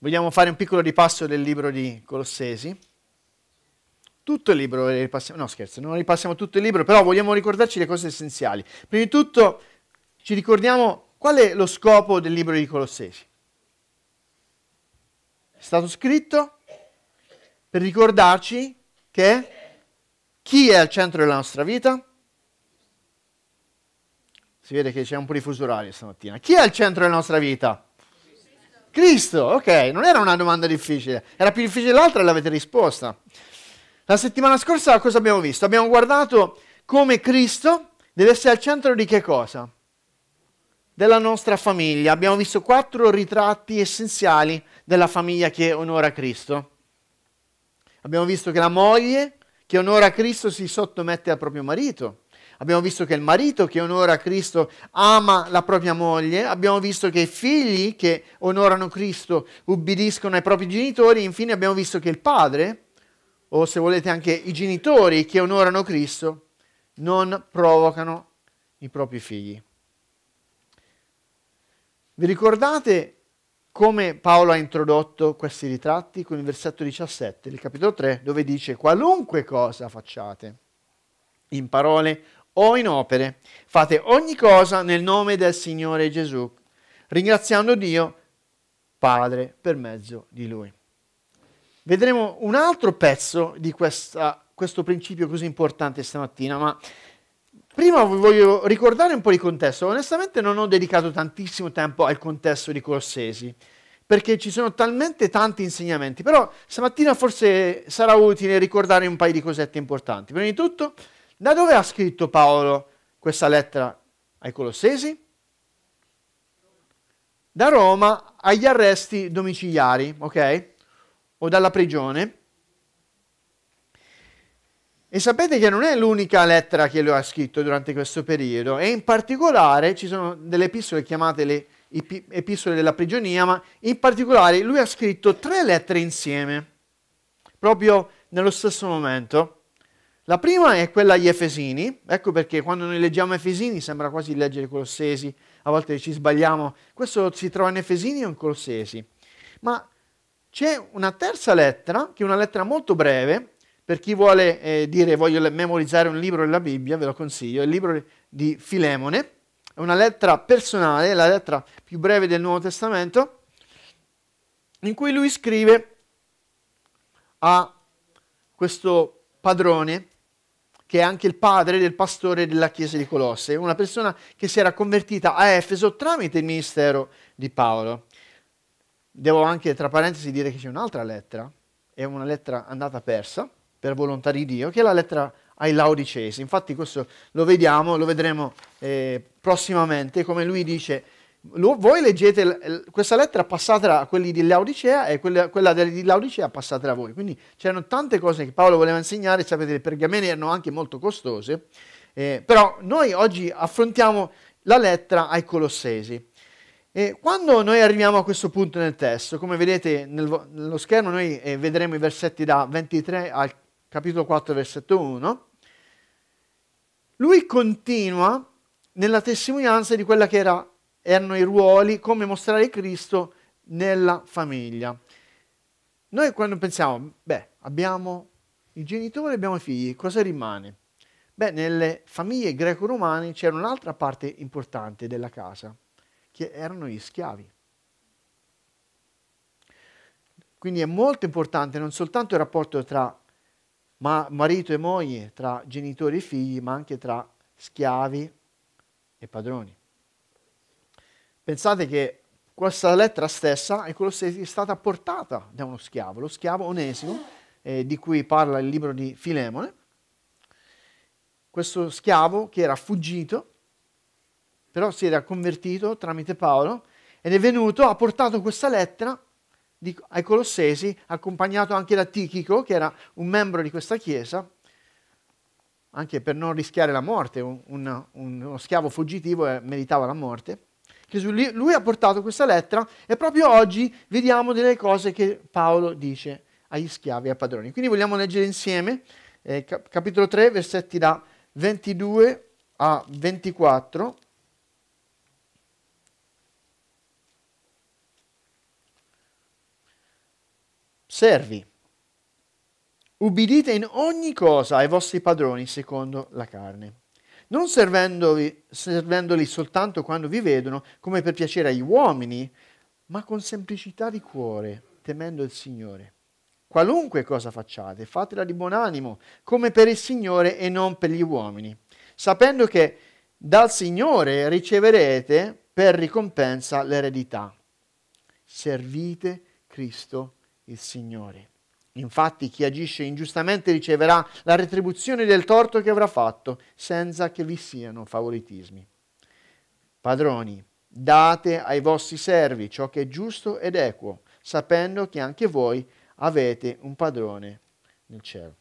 Vogliamo fare un piccolo ripasso del libro di Colossesi. Tutto il libro, eh, ripassiamo, no scherzo, non ripassiamo tutto il libro, però vogliamo ricordarci le cose essenziali. Prima di tutto ci ricordiamo qual è lo scopo del libro di Colossesi. È stato scritto per ricordarci che chi è al centro della nostra vita? Si vede che c'è un po' di fuso orario stamattina. Chi è al centro della nostra vita? Cristo, ok, non era una domanda difficile, era più difficile l'altra e l'avete risposta. La settimana scorsa cosa abbiamo visto? Abbiamo guardato come Cristo deve essere al centro di che cosa? Della nostra famiglia. Abbiamo visto quattro ritratti essenziali della famiglia che onora Cristo. Abbiamo visto che la moglie che onora Cristo si sottomette al proprio marito Abbiamo visto che il marito che onora Cristo ama la propria moglie, abbiamo visto che i figli che onorano Cristo ubbidiscono ai propri genitori, infine abbiamo visto che il padre, o se volete anche i genitori che onorano Cristo, non provocano i propri figli. Vi ricordate come Paolo ha introdotto questi ritratti con il versetto 17 del capitolo 3, dove dice qualunque cosa facciate, in parole o in opere. Fate ogni cosa nel nome del Signore Gesù, ringraziando Dio Padre per mezzo di Lui. Vedremo un altro pezzo di questa, questo principio così importante stamattina, ma prima vi voglio ricordare un po' di contesto. Onestamente non ho dedicato tantissimo tempo al contesto di Colossesi, perché ci sono talmente tanti insegnamenti, però stamattina forse sarà utile ricordare un paio di cosette importanti. Prima di tutto, da dove ha scritto Paolo questa lettera ai Colossesi? Da Roma agli arresti domiciliari, ok? O dalla prigione. E sapete che non è l'unica lettera che lui ha scritto durante questo periodo, e in particolare ci sono delle epistole chiamate le epistole della prigionia, ma in particolare lui ha scritto tre lettere insieme, proprio nello stesso momento. La prima è quella agli Efesini, ecco perché quando noi leggiamo Efesini sembra quasi leggere Colossesi, a volte ci sbagliamo, questo si trova in Efesini o in Colossesi. Ma c'è una terza lettera, che è una lettera molto breve, per chi vuole eh, dire voglio memorizzare un libro della Bibbia, ve lo consiglio, è il libro di Filemone, è una lettera personale, la lettera più breve del Nuovo Testamento, in cui lui scrive a questo padrone che è anche il padre del pastore della chiesa di Colosse, una persona che si era convertita a Efeso tramite il ministero di Paolo. Devo anche, tra parentesi, dire che c'è un'altra lettera, è una lettera andata persa per volontà di Dio, che è la lettera ai Laodicesi. Infatti questo lo vediamo, lo vedremo eh, prossimamente, come lui dice voi leggete questa lettera, passatela a quelli di Laodicea e quella, quella di Laodicea passatela a voi. Quindi c'erano tante cose che Paolo voleva insegnare, sapete le pergamene erano anche molto costose, eh, però noi oggi affrontiamo la lettera ai Colossesi. E quando noi arriviamo a questo punto nel testo, come vedete nel, nello schermo noi eh, vedremo i versetti da 23 al capitolo 4 versetto 1, lui continua nella testimonianza di quella che era erano i ruoli, come mostrare Cristo nella famiglia. Noi quando pensiamo, beh, abbiamo i genitori, abbiamo i figli, cosa rimane? Beh, nelle famiglie greco-romane c'era un'altra parte importante della casa, che erano gli schiavi. Quindi è molto importante non soltanto il rapporto tra marito e moglie, tra genitori e figli, ma anche tra schiavi e padroni. Pensate che questa lettera stessa è stata portata da uno schiavo, lo schiavo Onesimo, eh, di cui parla il libro di Filemone. Questo schiavo che era fuggito, però si era convertito tramite Paolo ed è venuto, ha portato questa lettera di, ai Colossesi, accompagnato anche da Tichico, che era un membro di questa chiesa, anche per non rischiare la morte, un, un, uno schiavo fuggitivo eh, meritava la morte. Gesù, lui ha portato questa lettera e proprio oggi vediamo delle cose che Paolo dice agli schiavi e ai padroni. Quindi vogliamo leggere insieme eh, capitolo 3, versetti da 22 a 24. Servi, ubbidite in ogni cosa ai vostri padroni secondo la carne non servendovi, servendoli soltanto quando vi vedono, come per piacere agli uomini, ma con semplicità di cuore, temendo il Signore. Qualunque cosa facciate, fatela di buon animo, come per il Signore e non per gli uomini, sapendo che dal Signore riceverete per ricompensa l'eredità. Servite Cristo il Signore. Infatti chi agisce ingiustamente riceverà la retribuzione del torto che avrà fatto, senza che vi siano favoritismi. Padroni, date ai vostri servi ciò che è giusto ed equo, sapendo che anche voi avete un padrone nel cielo.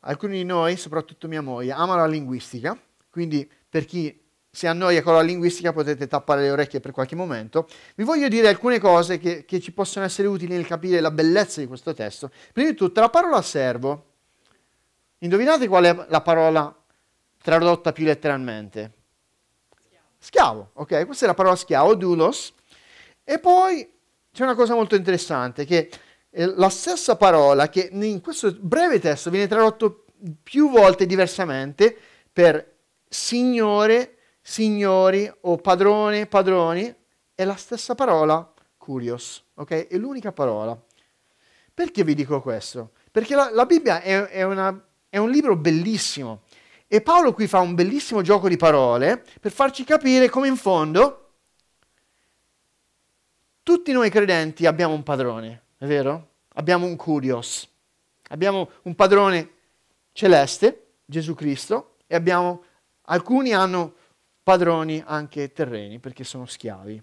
Alcuni di noi, soprattutto mia moglie, amano la linguistica, quindi per chi se annoia con la linguistica potete tappare le orecchie per qualche momento, vi voglio dire alcune cose che, che ci possono essere utili nel capire la bellezza di questo testo. Prima di tutto, la parola servo, indovinate qual è la parola tradotta più letteralmente? Schiavo, ok? Questa è la parola schiavo, dulos. E poi c'è una cosa molto interessante, che eh, la stessa parola che in questo breve testo viene tradotto più volte diversamente per signore signori o padrone, padroni, è la stessa parola curios, ok? È l'unica parola. Perché vi dico questo? Perché la, la Bibbia è, è, una, è un libro bellissimo e Paolo qui fa un bellissimo gioco di parole per farci capire come in fondo tutti noi credenti abbiamo un padrone, è vero? Abbiamo un curios, abbiamo un padrone celeste, Gesù Cristo, e abbiamo, alcuni hanno padroni anche terreni, perché sono schiavi.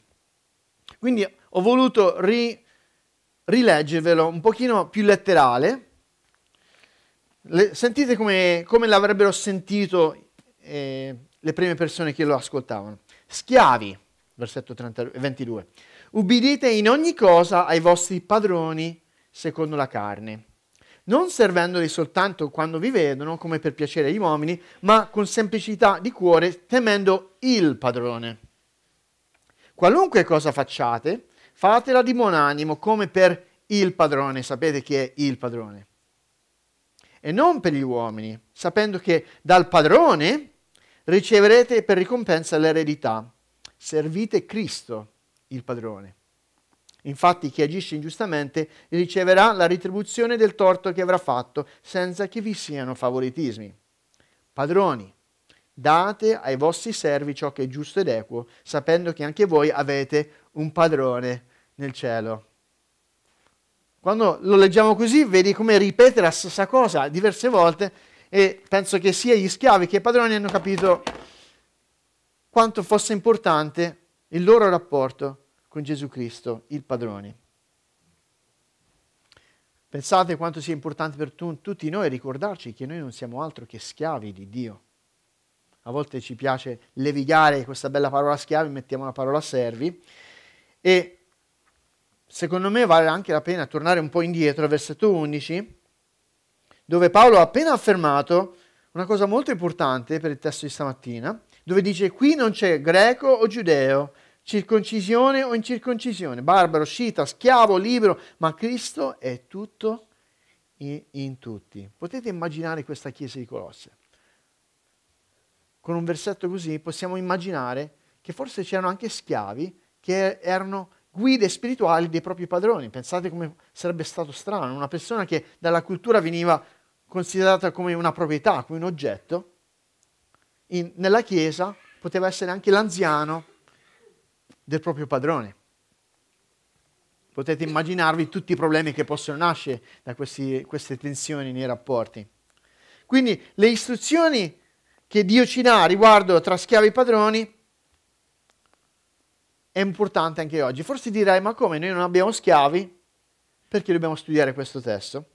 Quindi ho voluto ri, rileggervelo un pochino più letterale. Le, sentite come, come l'avrebbero sentito eh, le prime persone che lo ascoltavano. Schiavi, versetto 30, 22, ubbidite in ogni cosa ai vostri padroni secondo la carne non servendoli soltanto quando vi vedono, come per piacere agli uomini, ma con semplicità di cuore, temendo il padrone. Qualunque cosa facciate, fatela di buon animo, come per il padrone, sapete chi è il padrone, e non per gli uomini, sapendo che dal padrone riceverete per ricompensa l'eredità. Servite Cristo, il padrone. Infatti chi agisce ingiustamente riceverà la retribuzione del torto che avrà fatto, senza che vi siano favoritismi. Padroni, date ai vostri servi ciò che è giusto ed equo, sapendo che anche voi avete un padrone nel cielo. Quando lo leggiamo così, vedi come ripete la stessa cosa diverse volte e penso che sia gli schiavi che i padroni hanno capito quanto fosse importante il loro rapporto con Gesù Cristo, il padrone. Pensate quanto sia importante per tu, tutti noi ricordarci che noi non siamo altro che schiavi di Dio. A volte ci piace levigare questa bella parola schiavi, mettiamo la parola servi. E secondo me vale anche la pena tornare un po' indietro al versetto 11, dove Paolo ha appena affermato una cosa molto importante per il testo di stamattina, dove dice qui non c'è greco o giudeo, circoncisione o incirconcisione, barbaro, scita, schiavo, libero, ma Cristo è tutto in, tutti. Potete immaginare questa chiesa di Colosse? Con un versetto così possiamo immaginare che forse c'erano anche schiavi che erano guide spirituali dei propri padroni. Pensate come sarebbe stato strano, una persona che dalla cultura veniva considerata come una proprietà, come un oggetto, in, nella Chiesa poteva essere anche l'anziano del proprio padrone. Potete immaginarvi tutti i problemi che possono nascere da questi, queste tensioni nei rapporti. Quindi le istruzioni che Dio ci dà riguardo tra schiavi e padroni è importante anche oggi. Forse direi, ma come noi non abbiamo schiavi? Perché dobbiamo studiare questo testo?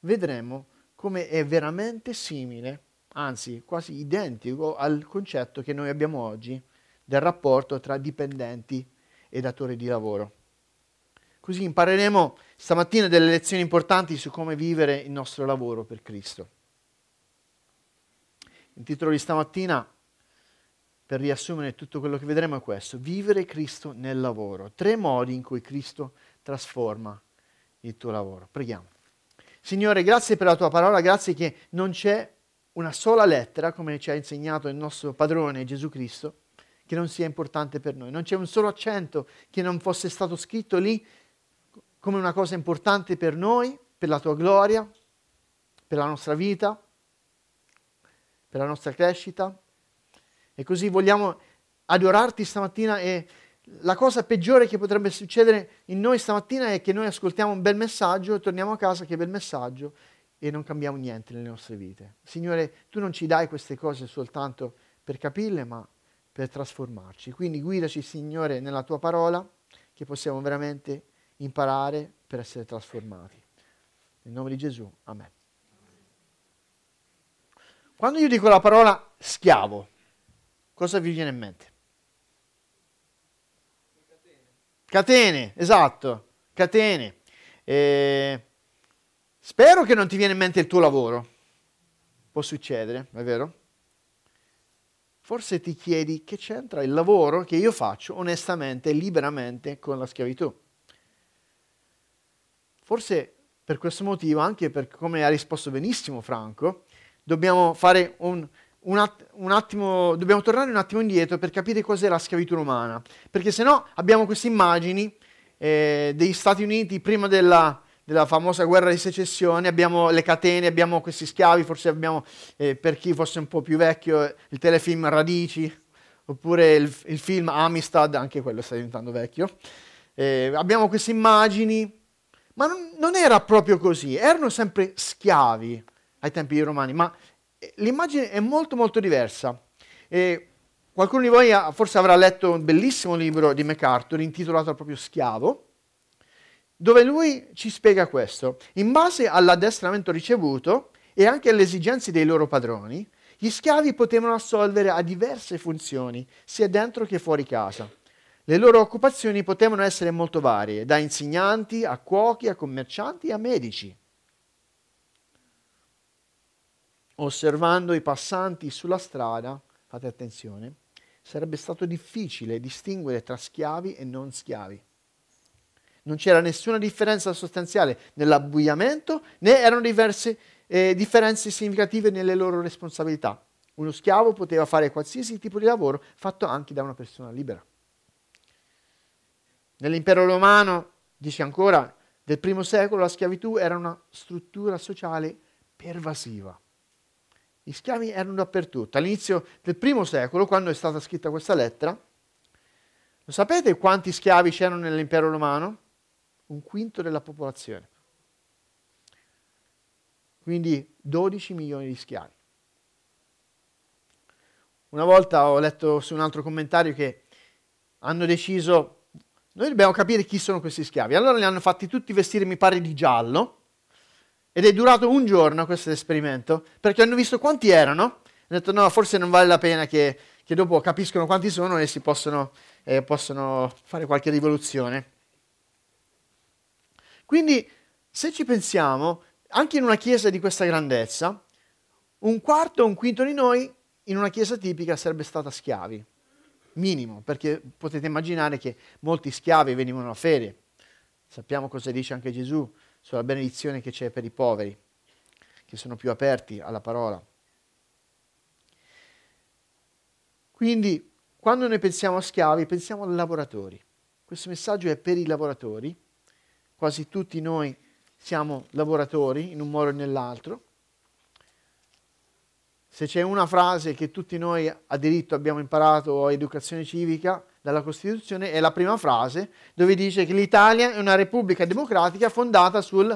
Vedremo come è veramente simile, anzi quasi identico al concetto che noi abbiamo oggi del rapporto tra dipendenti e datori di lavoro. Così impareremo stamattina delle lezioni importanti su come vivere il nostro lavoro per Cristo. Il titolo di stamattina, per riassumere tutto quello che vedremo, è questo. Vivere Cristo nel lavoro. Tre modi in cui Cristo trasforma il tuo lavoro. Preghiamo. Signore, grazie per la tua parola, grazie che non c'è una sola lettera, come ci ha insegnato il nostro padrone Gesù Cristo, che non sia importante per noi. Non c'è un solo accento che non fosse stato scritto lì come una cosa importante per noi, per la tua gloria, per la nostra vita, per la nostra crescita. E così vogliamo adorarti stamattina e la cosa peggiore che potrebbe succedere in noi stamattina è che noi ascoltiamo un bel messaggio, torniamo a casa, che bel messaggio, e non cambiamo niente nelle nostre vite. Signore, tu non ci dai queste cose soltanto per capirle, ma per trasformarci. Quindi guidaci, Signore, nella tua parola, che possiamo veramente imparare per essere trasformati. Nel nome di Gesù, amen. Quando io dico la parola schiavo, cosa vi viene in mente? Catene, esatto, catene. Eh, spero che non ti viene in mente il tuo lavoro. Può succedere, è vero? Forse ti chiedi che c'entra il lavoro che io faccio onestamente, liberamente con la schiavitù. Forse per questo motivo, anche per come ha risposto benissimo Franco, dobbiamo fare un, un, att- un, attimo, dobbiamo tornare un attimo indietro per capire cos'è la schiavitù romana, perché se no abbiamo queste immagini eh, degli Stati Uniti prima della, della famosa guerra di secessione, abbiamo le catene, abbiamo questi schiavi, forse abbiamo, eh, per chi fosse un po' più vecchio, il telefilm Radici, oppure il, il film Amistad, anche quello sta diventando vecchio. Eh, abbiamo queste immagini, ma non, non era proprio così, erano sempre schiavi ai tempi dei romani, ma eh, l'immagine è molto molto diversa. E eh, qualcuno di voi ha, forse avrà letto un bellissimo libro di MacArthur intitolato proprio Schiavo, dove lui ci spiega questo. In base all'addestramento ricevuto e anche alle esigenze dei loro padroni, gli schiavi potevano assolvere a diverse funzioni, sia dentro che fuori casa. Le loro occupazioni potevano essere molto varie, da insegnanti a cuochi, a commercianti a medici. Osservando i passanti sulla strada, fate attenzione, sarebbe stato difficile distinguere tra schiavi e non schiavi non c'era nessuna differenza sostanziale nell'abbuiamento né erano diverse eh, differenze significative nelle loro responsabilità. Uno schiavo poteva fare qualsiasi tipo di lavoro fatto anche da una persona libera. Nell'impero romano, dice ancora, del primo secolo la schiavitù era una struttura sociale pervasiva. Gli schiavi erano dappertutto. All'inizio del primo secolo, quando è stata scritta questa lettera, lo sapete quanti schiavi c'erano nell'impero romano? un quinto della popolazione. Quindi 12 milioni di schiavi. Una volta ho letto su un altro commentario che hanno deciso, noi dobbiamo capire chi sono questi schiavi. Allora li hanno fatti tutti vestire, mi pare, di giallo. Ed è durato un giorno questo esperimento, perché hanno visto quanti erano. Hanno detto no, forse non vale la pena che, che dopo capiscono quanti sono e si possono, eh, possono fare qualche rivoluzione. Quindi, se ci pensiamo, anche in una chiesa di questa grandezza, un quarto o un quinto di noi in una chiesa tipica sarebbe stata schiavi, minimo, perché potete immaginare che molti schiavi venivano a fede. Sappiamo cosa dice anche Gesù sulla benedizione che c'è per i poveri, che sono più aperti alla parola. Quindi, quando noi pensiamo a schiavi, pensiamo ai lavoratori. Questo messaggio è per i lavoratori quasi tutti noi siamo lavoratori in un modo o nell'altro. Se c'è una frase che tutti noi a diritto abbiamo imparato a educazione civica dalla Costituzione è la prima frase dove dice che l'Italia è una repubblica democratica fondata sul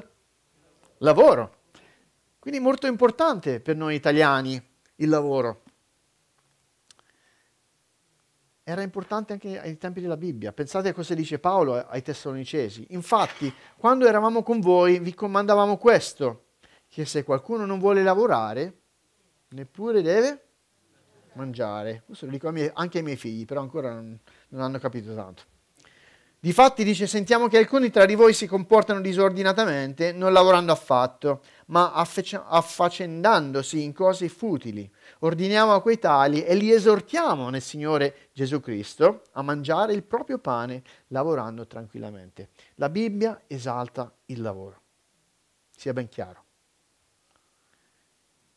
lavoro. Quindi molto importante per noi italiani il lavoro era importante anche ai tempi della Bibbia. Pensate a cosa dice Paolo ai Tessalonicesi. Infatti, quando eravamo con voi, vi comandavamo questo, che se qualcuno non vuole lavorare, neppure deve mangiare. Questo lo dico anche ai miei figli, però ancora non, non hanno capito tanto. Difatti dice sentiamo che alcuni tra di voi si comportano disordinatamente, non lavorando affatto, ma affaccendandosi in cose futili. Ordiniamo a quei tali e li esortiamo nel Signore Gesù Cristo a mangiare il proprio pane lavorando tranquillamente. La Bibbia esalta il lavoro, sia ben chiaro.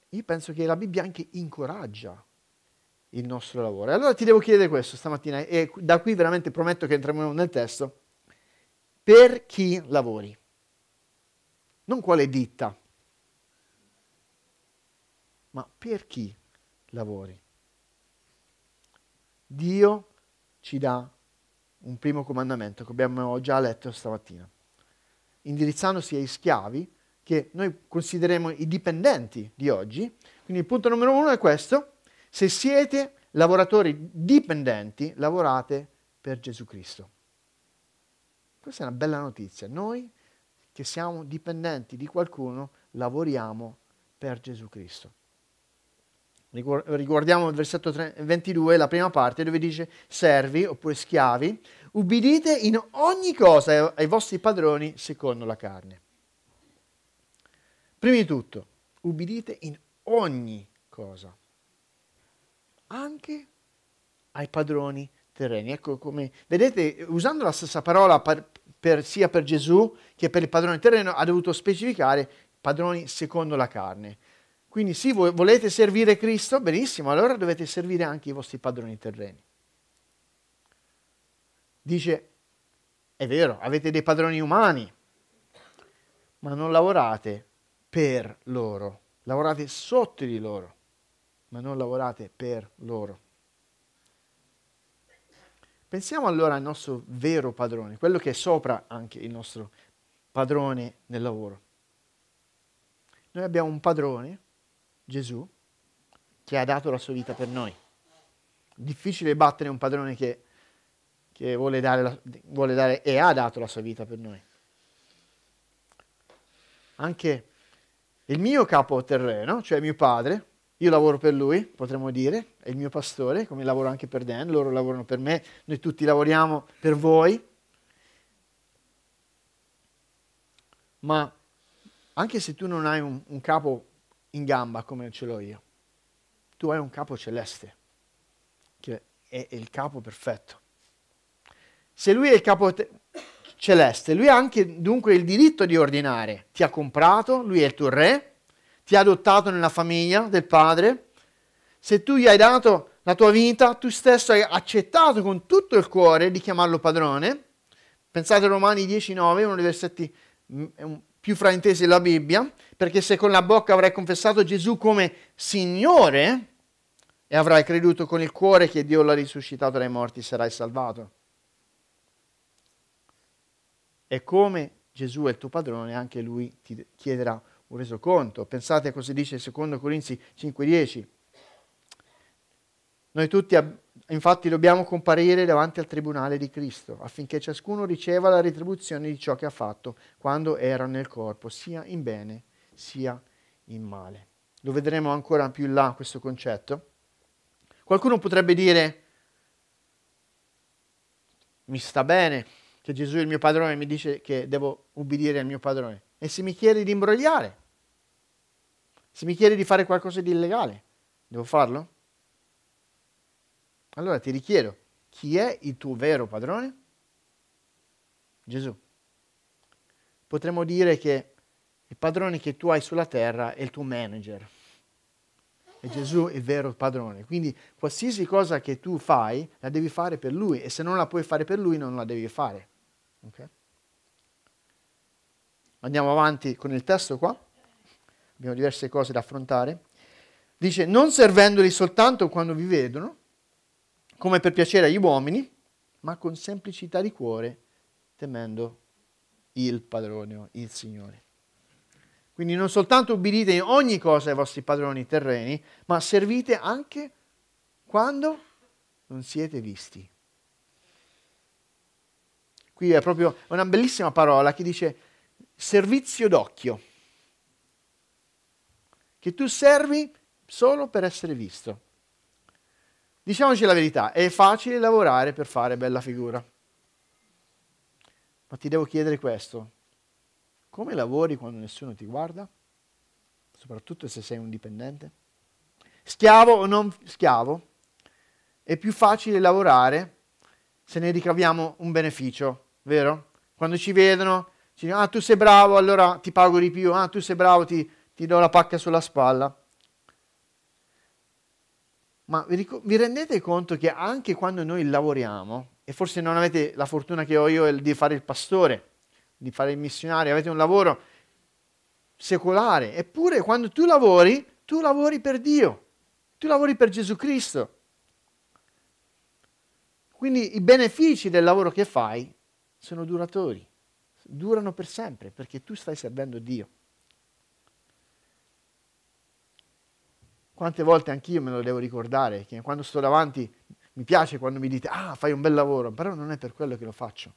Io penso che la Bibbia anche incoraggia il nostro lavoro. allora ti devo chiedere questo stamattina, e da qui veramente prometto che entriamo nel testo. Per chi lavori? Non quale ditta, ma per chi lavori? Dio ci dà un primo comandamento che abbiamo già letto stamattina, indirizzandosi ai schiavi, che noi consideriamo i dipendenti di oggi. Quindi il punto numero uno è questo, se siete lavoratori dipendenti, lavorate per Gesù Cristo. Questa è una bella notizia. Noi che siamo dipendenti di qualcuno, lavoriamo per Gesù Cristo. Riguardiamo il versetto 22, la prima parte, dove dice servi oppure schiavi, ubbidite in ogni cosa ai vostri padroni secondo la carne. Prima di tutto, ubbidite in ogni cosa anche ai padroni terreni. Ecco come, vedete, usando la stessa parola per, per, sia per Gesù che per il padrone terreno, ha dovuto specificare padroni secondo la carne. Quindi se voi volete servire Cristo, benissimo, allora dovete servire anche i vostri padroni terreni. Dice, è vero, avete dei padroni umani, ma non lavorate per loro, lavorate sotto di loro ma non lavorate per loro. Pensiamo allora al nostro vero padrone, quello che è sopra anche il nostro padrone nel lavoro. Noi abbiamo un padrone, Gesù, che ha dato la sua vita per noi. Difficile battere un padrone che, che vuole, dare la, vuole dare e ha dato la sua vita per noi. Anche il mio capo terreno, cioè mio padre, io lavoro per lui, potremmo dire, è il mio pastore, come lavoro anche per Dan, loro lavorano per me, noi tutti lavoriamo per voi. Ma anche se tu non hai un, un capo in gamba come ce l'ho io, tu hai un capo celeste, che è, è il capo perfetto. Se lui è il capo te- celeste, lui ha anche dunque il diritto di ordinare, ti ha comprato, lui è il tuo re, ti ha adottato nella famiglia del Padre, se tu gli hai dato la tua vita, tu stesso hai accettato con tutto il cuore di chiamarlo padrone. Pensate a Romani 10,9, uno dei versetti mm, più fraintesi della Bibbia, perché se con la bocca avrai confessato Gesù come Signore e avrai creduto con il cuore che Dio l'ha risuscitato dai morti, sarai salvato. E come Gesù è il tuo padrone, anche lui ti chiederà un resoconto. Pensate a cosa dice secondo Corinzi 5:10. Noi tutti infatti dobbiamo comparire davanti al tribunale di Cristo affinché ciascuno riceva la retribuzione di ciò che ha fatto quando era nel corpo, sia in bene sia in male. Lo vedremo ancora più in là questo concetto. Qualcuno potrebbe dire, mi sta bene che Gesù è il mio padrone mi dice che devo ubbidire al mio padrone. E se mi chiedi di imbrogliare? Se mi chiedi di fare qualcosa di illegale, devo farlo? Allora ti richiedo, chi è il tuo vero padrone? Gesù. Potremmo dire che il padrone che tu hai sulla terra è il tuo manager. E Gesù è il vero padrone. Quindi qualsiasi cosa che tu fai, la devi fare per lui. E se non la puoi fare per lui, non la devi fare. Okay? Andiamo avanti con il testo qua, abbiamo diverse cose da affrontare. Dice, non servendoli soltanto quando vi vedono, come per piacere agli uomini, ma con semplicità di cuore, temendo il padrone, il Signore. Quindi non soltanto ubbidite in ogni cosa ai vostri padroni terreni, ma servite anche quando non siete visti. Qui è proprio una bellissima parola che dice servizio d'occhio, che tu servi solo per essere visto. Diciamoci la verità, è facile lavorare per fare bella figura. Ma ti devo chiedere questo, come lavori quando nessuno ti guarda? Soprattutto se sei un dipendente? Schiavo o non schiavo? È più facile lavorare se ne ricaviamo un beneficio, vero? Quando ci vedono ci dice, ah tu sei bravo, allora ti pago di più, ah tu sei bravo, ti, ti do la pacca sulla spalla. Ma vi, vi, rendete conto che anche quando noi lavoriamo, e forse non avete la fortuna che ho io di fare il pastore, di fare il missionario, avete un lavoro secolare, eppure quando tu lavori, tu lavori per Dio, tu lavori per Gesù Cristo. Quindi i benefici del lavoro che fai sono duratori durano per sempre perché tu stai servendo Dio. Quante volte anch'io me lo devo ricordare, che quando sto davanti mi piace quando mi dite, ah, fai un bel lavoro, però non è per quello che lo faccio.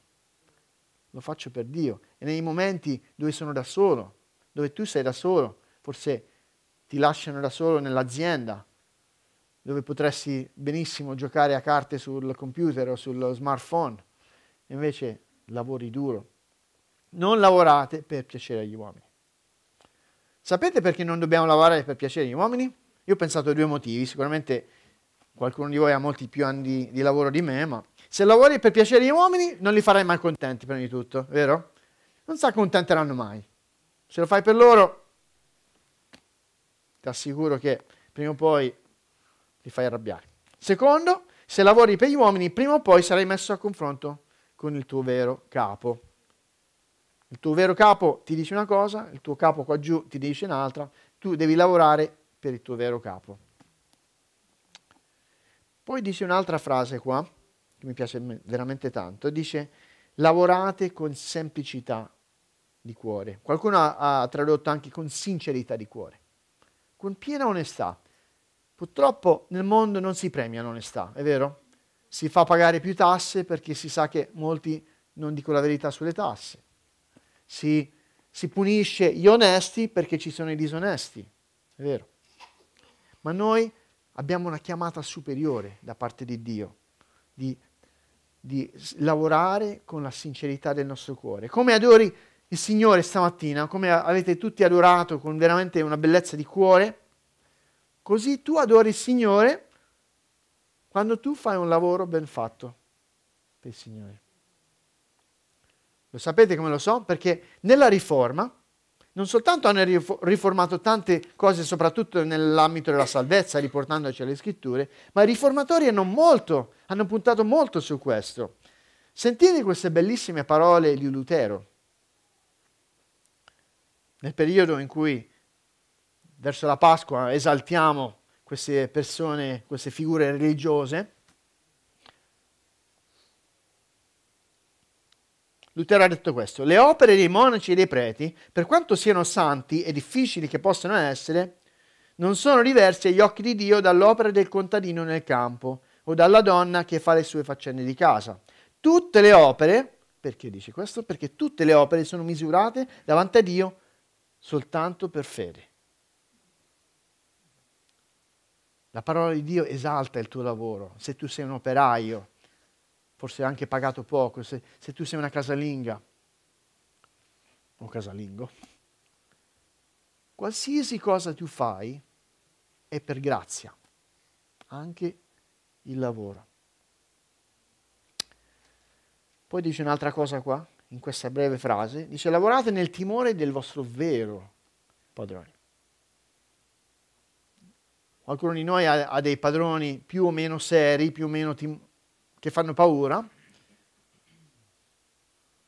Lo faccio per Dio. E nei momenti dove sono da solo, dove tu sei da solo, forse ti lasciano da solo nell'azienda, dove potresti benissimo giocare a carte sul computer o sullo smartphone, invece lavori duro non lavorate per piacere agli uomini. Sapete perché non dobbiamo lavorare per piacere agli uomini? Io ho pensato a due motivi, sicuramente qualcuno di voi ha molti più anni di lavoro di me, ma se lavori per piacere agli uomini non li farai mai contenti prima di tutto, vero? Non si accontenteranno mai. Se lo fai per loro, ti assicuro che prima o poi li fai arrabbiare. Secondo, se lavori per gli uomini, prima o poi sarai messo a confronto con il tuo vero capo. Il tuo vero capo ti dice una cosa, il tuo capo qua giù ti dice un'altra, tu devi lavorare per il tuo vero capo. Poi dice un'altra frase qua, che mi piace veramente tanto, dice lavorate con semplicità di cuore. Qualcuno ha, ha tradotto anche con sincerità di cuore, con piena onestà. Purtroppo nel mondo non si premia l'onestà, è vero? Si fa pagare più tasse perché si sa che molti non dicono la verità sulle tasse si, si punisce gli onesti perché ci sono i disonesti, è vero. Ma noi abbiamo una chiamata superiore da parte di Dio, di, di lavorare con la sincerità del nostro cuore. Come adori il Signore stamattina, come avete tutti adorato con veramente una bellezza di cuore, così tu adori il Signore quando tu fai un lavoro ben fatto per il Signore. Lo sapete come lo so? Perché nella riforma non soltanto hanno riformato tante cose, soprattutto nell'ambito della salvezza, riportandoci alle scritture, ma i riformatori hanno molto, hanno puntato molto su questo. Sentite queste bellissime parole di Lutero, nel periodo in cui verso la Pasqua esaltiamo queste persone, queste figure religiose, Lutero ha detto questo, le opere dei monaci e dei preti, per quanto siano santi e difficili che possano essere, non sono diverse agli occhi di Dio dall'opera del contadino nel campo o dalla donna che fa le sue faccende di casa. Tutte le opere, perché dice questo? Perché tutte le opere sono misurate davanti a Dio soltanto per fede. La parola di Dio esalta il tuo lavoro, se tu sei un operaio, forse anche pagato poco, se, se tu sei una casalinga o casalingo, qualsiasi cosa tu fai è per grazia, anche il lavoro. Poi dice un'altra cosa qua, in questa breve frase, dice lavorate nel timore del vostro vero padrone. Qualcuno di noi ha, ha dei padroni più o meno seri, più o meno timori che fanno paura,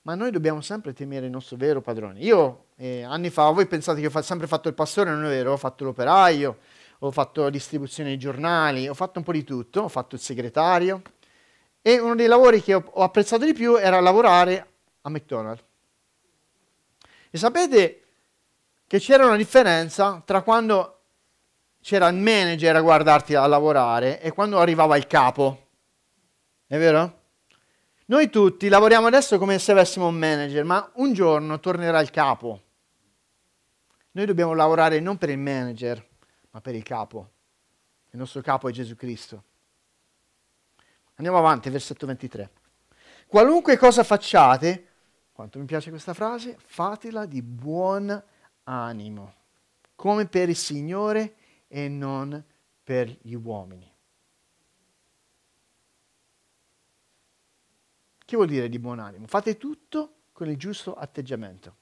ma noi dobbiamo sempre temere il nostro vero padrone. Io eh, anni fa, voi pensate che ho sempre fatto il pastore, non è vero, ho fatto l'operaio, ho fatto la distribuzione di giornali, ho fatto un po' di tutto, ho fatto il segretario e uno dei lavori che ho, ho apprezzato di più era lavorare a McDonald's. E sapete che c'era una differenza tra quando c'era il manager a guardarti a lavorare e quando arrivava il capo. È vero? Noi tutti lavoriamo adesso come se avessimo un manager, ma un giorno tornerà il capo. Noi dobbiamo lavorare non per il manager, ma per il capo. Il nostro capo è Gesù Cristo. Andiamo avanti, versetto 23. Qualunque cosa facciate, quanto mi piace questa frase, fatela di buon animo, come per il Signore e non per gli uomini. Che vuol dire di buon animo? Fate tutto con il giusto atteggiamento.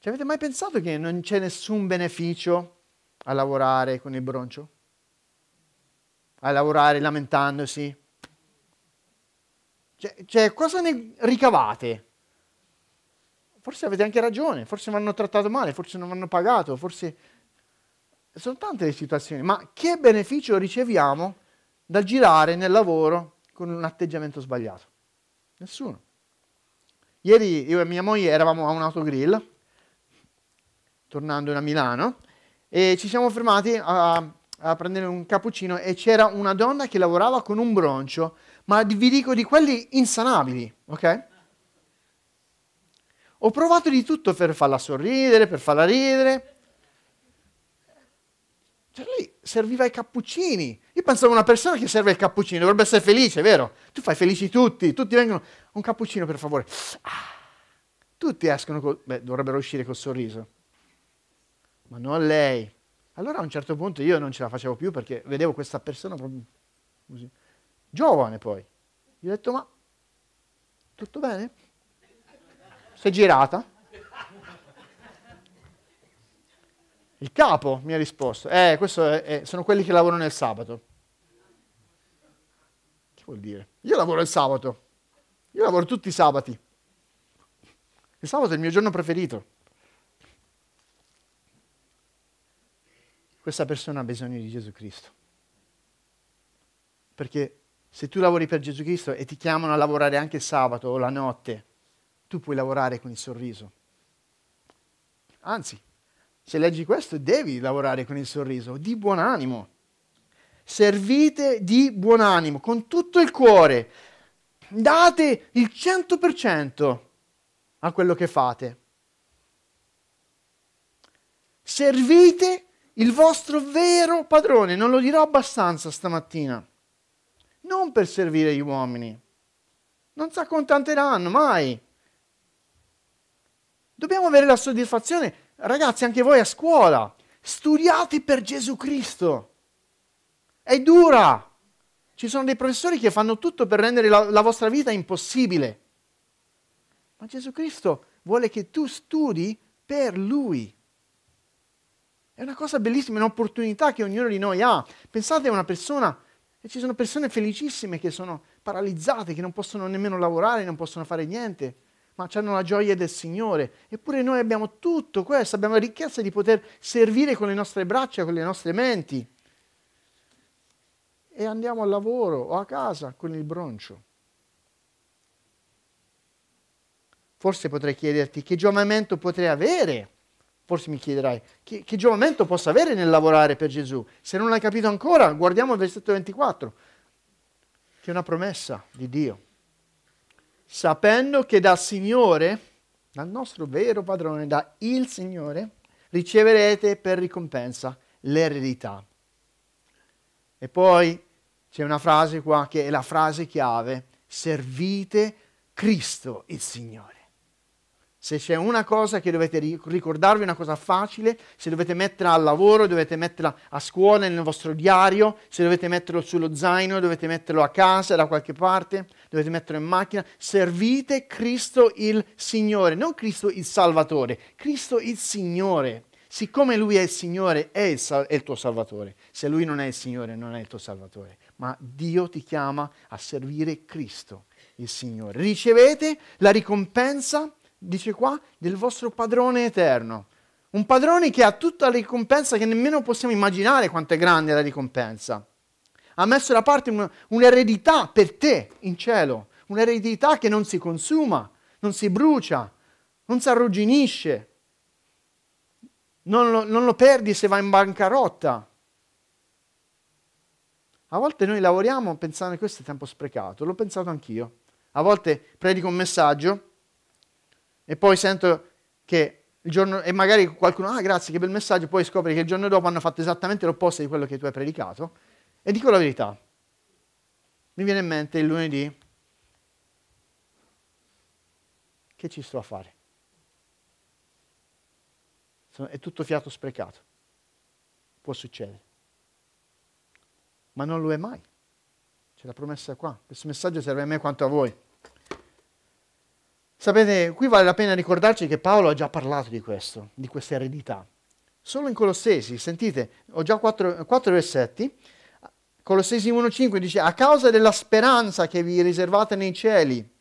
Ci avete mai pensato che non c'è nessun beneficio a lavorare con il broncio? A lavorare lamentandosi? Cioè, cioè cosa ne ricavate? Forse avete anche ragione, forse mi hanno trattato male, forse non mi hanno pagato, forse... Sono tante le situazioni, ma che beneficio riceviamo dal girare nel lavoro con un atteggiamento sbagliato? Nessuno. Ieri io e mia moglie eravamo a un autogrill, tornando da Milano, e ci siamo fermati a, a prendere un cappuccino e c'era una donna che lavorava con un broncio, ma vi dico di quelli insanabili, ok? Ho provato di tutto per farla sorridere, per farla ridere. Cioè, lei serviva i cappuccini io pensavo a una persona che serve il cappuccino, dovrebbe essere felice, vero? Tu fai felici tutti, tutti vengono, un cappuccino per favore. Ah, tutti escono, col, beh, dovrebbero uscire col sorriso. Ma non lei. Allora a un certo punto io non ce la facevo più perché vedevo questa persona proprio così. Giovane poi. Gli ho detto, ma tutto bene? Si è girata? Il capo mi ha risposto, eh, questo è, è, sono quelli che lavorano nel sabato vuol dire? Io lavoro il sabato, io lavoro tutti i sabati. Il sabato è il mio giorno preferito. Questa persona ha bisogno di Gesù Cristo. Perché se tu lavori per Gesù Cristo e ti chiamano a lavorare anche il sabato o la notte, tu puoi lavorare con il sorriso. Anzi, se leggi questo, devi lavorare con il sorriso, di buon animo servite di buon animo, con tutto il cuore, date il 100% a quello che fate. Servite il vostro vero padrone, non lo dirò abbastanza stamattina, non per servire gli uomini, non si accontenteranno mai. Dobbiamo avere la soddisfazione, ragazzi, anche voi a scuola, studiate per Gesù Cristo è dura. Ci sono dei professori che fanno tutto per rendere la, la vostra vita impossibile. Ma Gesù Cristo vuole che tu studi per Lui. È una cosa bellissima, è un'opportunità che ognuno di noi ha. Pensate a una persona, e ci sono persone felicissime che sono paralizzate, che non possono nemmeno lavorare, non possono fare niente, ma hanno la gioia del Signore. Eppure noi abbiamo tutto questo, abbiamo la ricchezza di poter servire con le nostre braccia, con le nostre menti e andiamo al lavoro o a casa con il broncio. Forse potrei chiederti che giovamento potrei avere. Forse mi chiederai che, che giovamento posso avere nel lavorare per Gesù. Se non l'hai capito ancora, guardiamo il versetto 24, che è una promessa di Dio. Sapendo che dal Signore, dal nostro vero padrone, da il Signore, riceverete per ricompensa l'eredità e poi c'è una frase qua che è la frase chiave, servite Cristo il Signore. Se c'è una cosa che dovete ricordarvi, una cosa facile, se dovete metterla al lavoro, dovete metterla a scuola, nel vostro diario, se dovete metterlo sullo zaino, dovete metterlo a casa, da qualche parte, dovete metterlo in macchina, servite Cristo il Signore, non Cristo il Salvatore, Cristo il Signore siccome Lui è il Signore, è il, sal- è il tuo Salvatore. Se Lui non è il Signore, non è il tuo Salvatore. Ma Dio ti chiama a servire Cristo, il Signore. Ricevete la ricompensa, dice qua, del vostro padrone eterno. Un padrone che ha tutta la ricompensa che nemmeno possiamo immaginare quanto è grande la ricompensa. Ha messo da parte un, un'eredità per te in cielo, un'eredità che non si consuma, non si brucia, non si arrugginisce, non lo, non lo perdi se vai in bancarotta. A volte noi lavoriamo pensando che questo è tempo sprecato, l'ho pensato anch'io. A volte predico un messaggio e poi sento che il giorno, e magari qualcuno, ah grazie, che bel messaggio, poi scopri che il giorno dopo hanno fatto esattamente l'opposto di quello che tu hai predicato. E dico la verità, mi viene in mente il lunedì, che ci sto a fare? è tutto fiato sprecato. Può succedere. Ma non lo è mai. C'è la promessa qua. Questo messaggio serve a me quanto a voi. Sapete, qui vale la pena ricordarci che Paolo ha già parlato di questo, di questa eredità. Solo in Colossesi, sentite, ho già quattro, quattro versetti. Colossesi 1.5 dice, a causa della speranza che vi riservate nei cieli,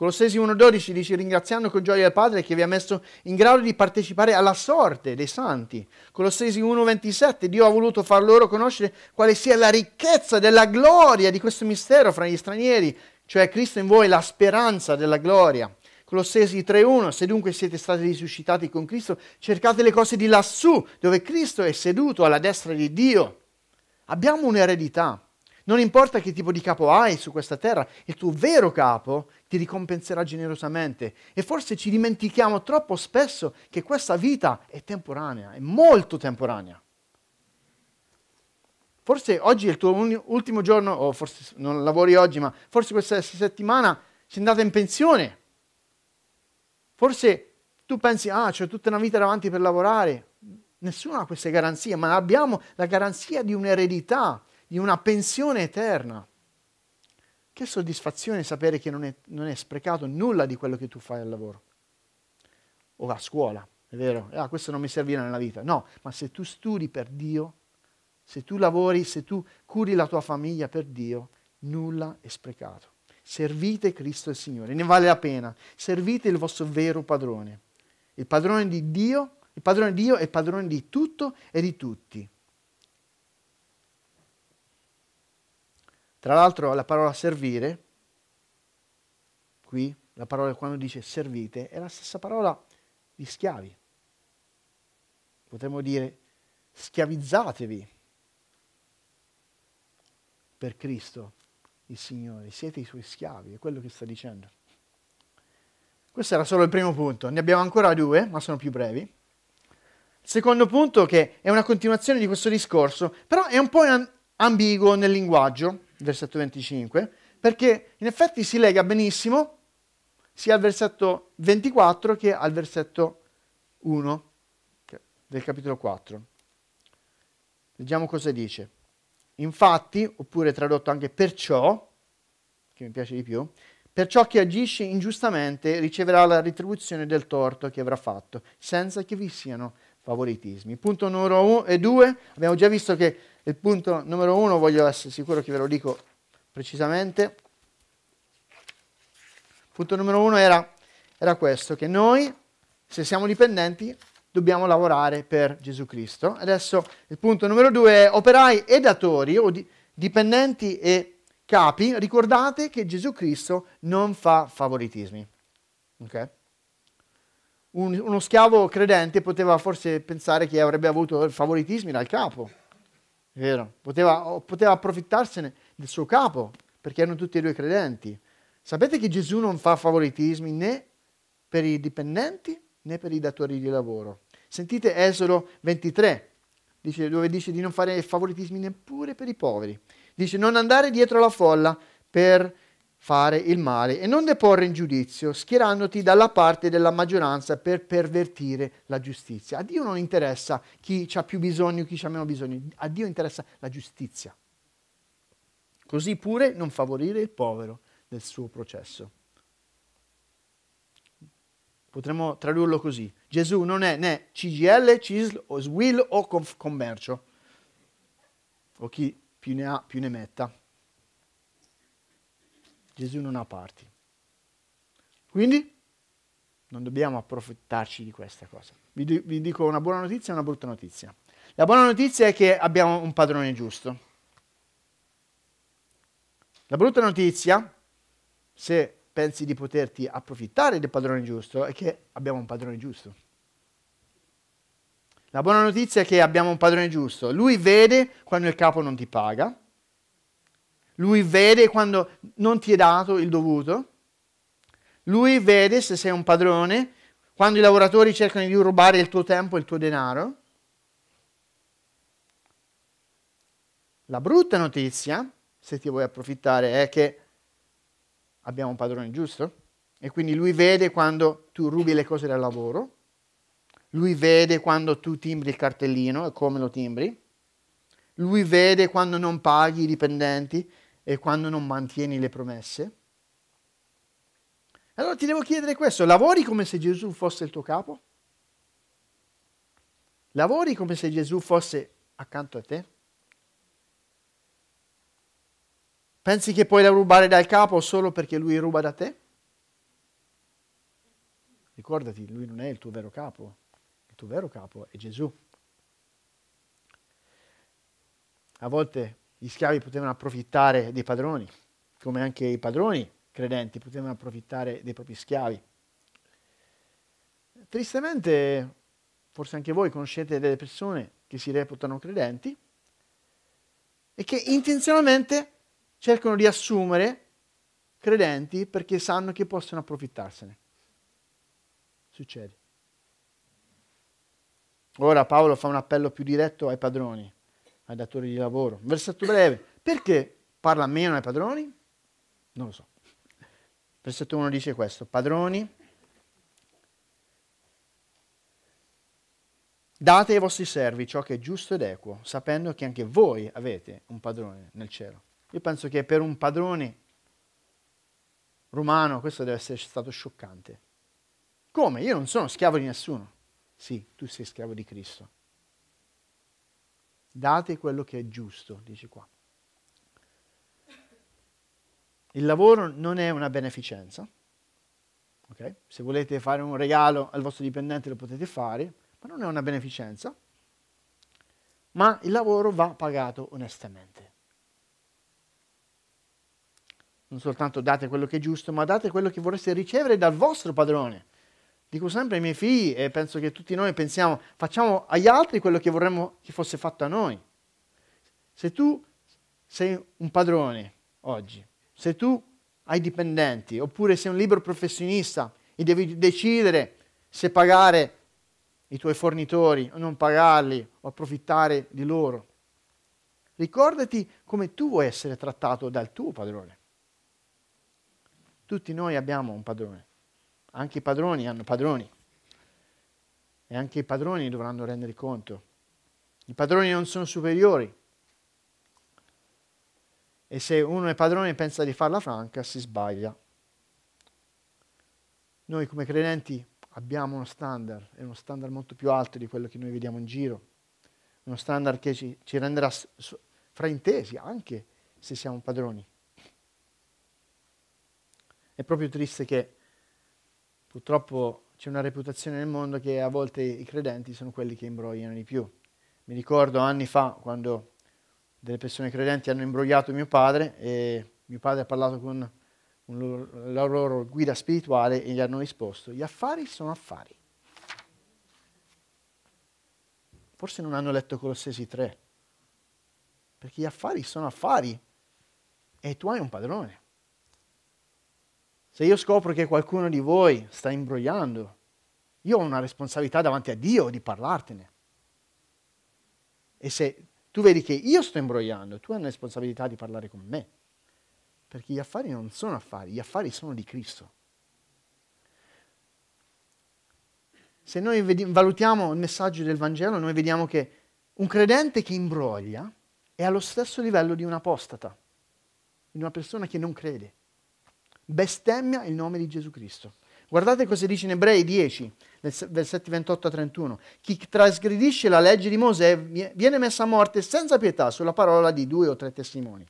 Colossesi 1.12 dice ringraziando con gioia il Padre che vi ha messo in grado di partecipare alla sorte dei santi. Colossesi 1.27 Dio ha voluto far loro conoscere quale sia la ricchezza della gloria di questo mistero fra gli stranieri, cioè Cristo in voi, la speranza della gloria. Colossesi 3.1 Se dunque siete stati risuscitati con Cristo, cercate le cose di lassù, dove Cristo è seduto alla destra di Dio. Abbiamo un'eredità. Non importa che tipo di capo hai su questa terra, il tuo vero capo ti ricompenserà generosamente. E forse ci dimentichiamo troppo spesso che questa vita è temporanea, è molto temporanea. Forse oggi è il tuo ultimo giorno, o forse non lavori oggi, ma forse questa settimana sei andata in pensione. Forse tu pensi, ah, c'è tutta una vita davanti per lavorare. Nessuno ha queste garanzie, ma abbiamo la garanzia di un'eredità, di una pensione eterna. Che soddisfazione sapere che non è, non è sprecato nulla di quello che tu fai al lavoro o a scuola, è vero? Ah, questo non mi servirà nella vita. No, ma se tu studi per Dio, se tu lavori, se tu curi la tua famiglia per Dio, nulla è sprecato. Servite Cristo il Signore, ne vale la pena. Servite il vostro vero padrone. Il padrone di Dio, il padrone di Dio è il padrone di tutto e di tutti. Tra l'altro la parola servire, qui la parola quando dice servite, è la stessa parola di schiavi. Potremmo dire schiavizzatevi per Cristo, il Signore, siete i suoi schiavi, è quello che sta dicendo. Questo era solo il primo punto, ne abbiamo ancora due, ma sono più brevi. secondo punto, che è una continuazione di questo discorso, però è un po' ambiguo nel linguaggio, versetto 25, perché in effetti si lega benissimo sia al versetto 24 che al versetto 1 del capitolo 4. Leggiamo cosa dice. Infatti, oppure tradotto anche perciò, che mi piace di più, perciò chi agisce ingiustamente riceverà la retribuzione del torto che avrà fatto, senza che vi siano favoritismi. Punto numero 2, abbiamo già visto che il punto numero uno, voglio essere sicuro che ve lo dico precisamente. Il punto numero uno era, era questo, che noi, se siamo dipendenti, dobbiamo lavorare per Gesù Cristo. Adesso il punto numero due è operai e datori, o di, dipendenti e capi, ricordate che Gesù Cristo non fa favoritismi. Okay? Un, uno schiavo credente poteva forse pensare che avrebbe avuto favoritismi dal capo, vero? Poteva, poteva approfittarsene del suo capo, perché erano tutti e due credenti. Sapete che Gesù non fa favoritismi né per i dipendenti né per i datori di lavoro. Sentite Esodo 23, dice, dove dice di non fare favoritismi neppure per i poveri. Dice non andare dietro la folla per fare il male e non deporre in giudizio, schierandoti dalla parte della maggioranza per pervertire la giustizia. A Dio non interessa chi ha più bisogno, chi ha meno bisogno, a Dio interessa la giustizia. Così pure non favorire il povero nel suo processo. Potremmo tradurlo così. Gesù non è né CGL, CISL o SWIL o Commercio, o chi più ne ha più ne metta. Gesù non ha parti. Quindi non dobbiamo approfittarci di questa cosa. Vi, d- vi dico una buona notizia e una brutta notizia. La buona notizia è che abbiamo un padrone giusto. La brutta notizia, se pensi di poterti approfittare del padrone giusto, è che abbiamo un padrone giusto. La buona notizia è che abbiamo un padrone giusto. Lui vede quando il capo non ti paga lui vede quando non ti è dato il dovuto. Lui vede se sei un padrone, quando i lavoratori cercano di rubare il tuo tempo e il tuo denaro. La brutta notizia, se ti vuoi approfittare, è che abbiamo un padrone giusto e quindi lui vede quando tu rubi le cose dal lavoro, lui vede quando tu timbri il cartellino e come lo timbri, lui vede quando non paghi i dipendenti, e quando non mantieni le promesse? Allora ti devo chiedere questo, lavori come se Gesù fosse il tuo capo? Lavori come se Gesù fosse accanto a te? Pensi che puoi rubare dal capo solo perché lui ruba da te? Ricordati, lui non è il tuo vero capo, il tuo vero capo è Gesù. A volte gli schiavi potevano approfittare dei padroni, come anche i padroni credenti potevano approfittare dei propri schiavi. Tristemente, forse anche voi conoscete delle persone che si reputano credenti e che intenzionalmente cercano di assumere credenti perché sanno che possono approfittarsene. Succede. Ora Paolo fa un appello più diretto ai padroni ai datori di lavoro. Versetto breve, perché parla meno ai padroni? Non lo so. Versetto 1 dice questo, padroni, date ai vostri servi ciò che è giusto ed equo, sapendo che anche voi avete un padrone nel cielo. Io penso che per un padrone romano questo deve essere stato scioccante. Come? Io non sono schiavo di nessuno. Sì, tu sei schiavo di Cristo date quello che è giusto, dice qua. Il lavoro non è una beneficenza, okay? se volete fare un regalo al vostro dipendente lo potete fare, ma non è una beneficenza, ma il lavoro va pagato onestamente. Non soltanto date quello che è giusto, ma date quello che vorreste ricevere dal vostro padrone. Dico sempre ai miei figli, e penso che tutti noi pensiamo, facciamo agli altri quello che vorremmo che fosse fatto a noi. Se tu sei un padrone oggi, se tu hai dipendenti, oppure sei un libero professionista e devi decidere se pagare i tuoi fornitori o non pagarli o approfittare di loro, ricordati come tu vuoi essere trattato dal tuo padrone. Tutti noi abbiamo un padrone anche i padroni hanno padroni e anche i padroni dovranno rendere conto. I padroni non sono superiori. E se uno è padrone e pensa di farla franca, si sbaglia. Noi come credenti abbiamo uno standard, è uno standard molto più alto di quello che noi vediamo in giro, uno standard che ci, ci renderà fraintesi anche se siamo padroni. È proprio triste che Purtroppo c'è una reputazione nel mondo che a volte i credenti sono quelli che imbrogliano di più. Mi ricordo anni fa quando delle persone credenti hanno imbrogliato mio padre e mio padre ha parlato con la loro guida spirituale e gli hanno risposto, gli affari sono affari. Forse non hanno letto Colossesi 3, perché gli affari sono affari e tu hai un padrone se io scopro che qualcuno di voi sta imbrogliando, io ho una responsabilità davanti a Dio di parlartene. E se tu vedi che io sto imbrogliando, tu hai una responsabilità di parlare con me. Perché gli affari non sono affari, gli affari sono di Cristo. Se noi valutiamo il messaggio del Vangelo, noi vediamo che un credente che imbroglia è allo stesso livello di un apostata, di una persona che non crede bestemmia il nome di Gesù Cristo. Guardate cosa dice in Ebrei 10, versetti 28 a 31. Chi trasgredisce la legge di Mosè viene messo a morte senza pietà sulla parola di due o tre testimoni.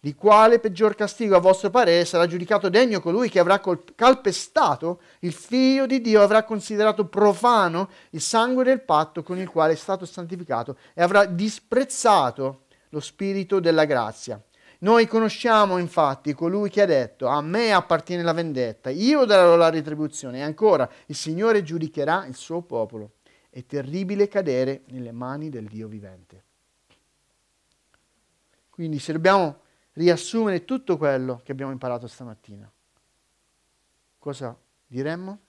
Di quale peggior castigo a vostro parere sarà giudicato degno colui che avrà calpestato il figlio di Dio, avrà considerato profano il sangue del patto con il quale è stato santificato e avrà disprezzato lo spirito della grazia noi conosciamo infatti colui che ha detto, a me appartiene la vendetta, io darò la retribuzione e ancora il Signore giudicherà il suo popolo. È terribile cadere nelle mani del Dio vivente. Quindi se dobbiamo riassumere tutto quello che abbiamo imparato stamattina, cosa diremmo?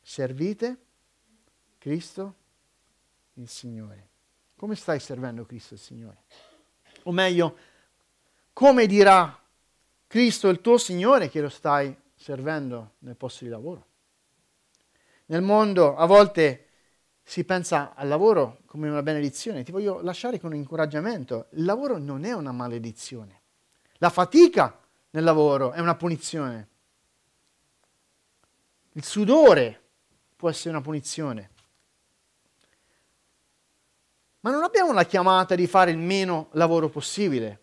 Servite Cristo il Signore. Come stai servendo Cristo il Signore? O meglio, come dirà Cristo il tuo Signore che lo stai servendo nel posto di lavoro? Nel mondo a volte si pensa al lavoro come una benedizione, ti voglio lasciare con un incoraggiamento, il lavoro non è una maledizione, la fatica nel lavoro è una punizione, il sudore può essere una punizione, ma non abbiamo la chiamata di fare il meno lavoro possibile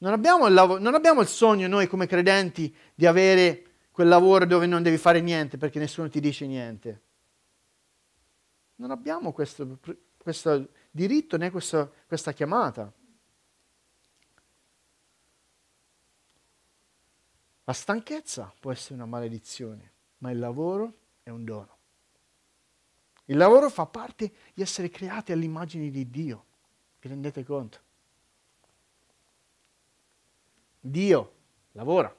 non abbiamo, il lav- non abbiamo il sogno noi come credenti di avere quel lavoro dove non devi fare niente perché nessuno ti dice niente. Non abbiamo questo, questo diritto né questo, questa chiamata. La stanchezza può essere una maledizione, ma il lavoro è un dono. Il lavoro fa parte di essere creati all'immagine di Dio, vi rendete conto? Dio lavora.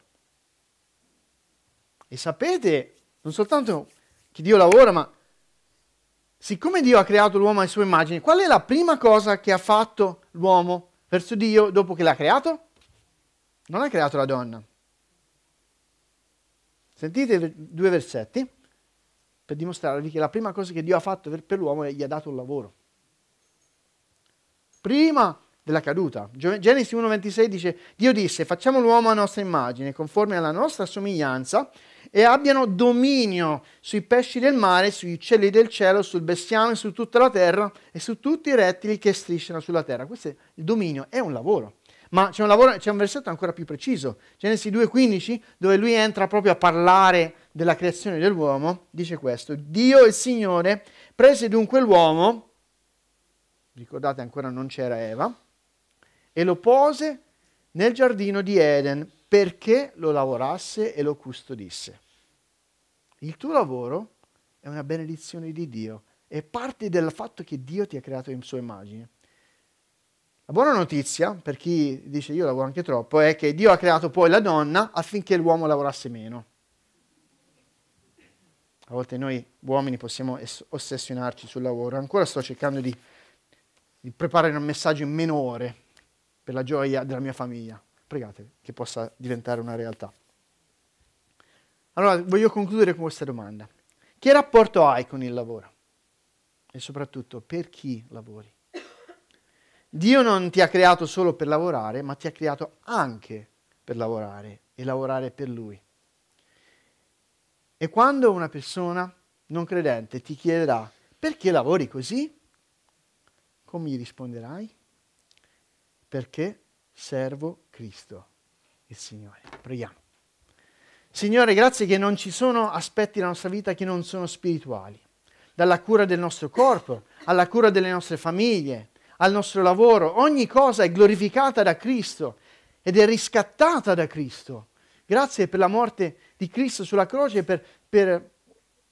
E sapete, non soltanto che Dio lavora, ma siccome Dio ha creato l'uomo a sua immagine, qual è la prima cosa che ha fatto l'uomo verso Dio dopo che l'ha creato? Non ha creato la donna. Sentite due versetti per dimostrarvi che la prima cosa che Dio ha fatto per l'uomo è gli ha dato un lavoro. Prima della caduta. Genesi 1.26 dice, Dio disse, facciamo l'uomo a nostra immagine, conforme alla nostra somiglianza, e abbiano dominio sui pesci del mare, sugli uccelli del cielo, sul bestiame, su tutta la terra e su tutti i rettili che strisciano sulla terra. Questo è il dominio, è un lavoro. Ma c'è un, lavoro, c'è un versetto ancora più preciso, Genesi 2,15, dove lui entra proprio a parlare della creazione dell'uomo, dice questo, Dio il Signore prese dunque l'uomo, ricordate ancora non c'era Eva, e lo pose nel giardino di Eden perché lo lavorasse e lo custodisse. Il tuo lavoro è una benedizione di Dio, è parte del fatto che Dio ti ha creato in sua immagine. La buona notizia, per chi dice io lavoro anche troppo, è che Dio ha creato poi la donna affinché l'uomo lavorasse meno. A volte noi uomini possiamo ossessionarci sul lavoro, ancora sto cercando di, di preparare un messaggio in meno ore, per la gioia della mia famiglia. Pregate che possa diventare una realtà. Allora, voglio concludere con questa domanda. Che rapporto hai con il lavoro? E soprattutto, per chi lavori? Dio non ti ha creato solo per lavorare, ma ti ha creato anche per lavorare e lavorare per Lui. E quando una persona non credente ti chiederà perché lavori così, come gli risponderai? perché servo Cristo, il Signore. Preghiamo. Signore, grazie che non ci sono aspetti della nostra vita che non sono spirituali, dalla cura del nostro corpo alla cura delle nostre famiglie, al nostro lavoro, ogni cosa è glorificata da Cristo ed è riscattata da Cristo. Grazie per la morte di Cristo sulla croce, per, per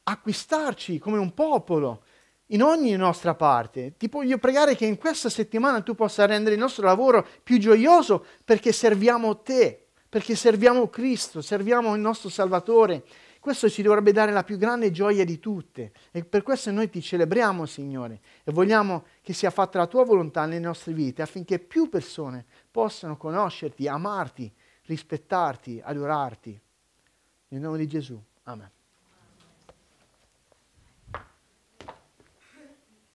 acquistarci come un popolo, in ogni nostra parte. Ti voglio pregare che in questa settimana tu possa rendere il nostro lavoro più gioioso perché serviamo te, perché serviamo Cristo, serviamo il nostro Salvatore. Questo ci dovrebbe dare la più grande gioia di tutte e per questo noi ti celebriamo, Signore, e vogliamo che sia fatta la tua volontà nelle nostre vite affinché più persone possano conoscerti, amarti, rispettarti, adorarti. Nel nome di Gesù. Amen.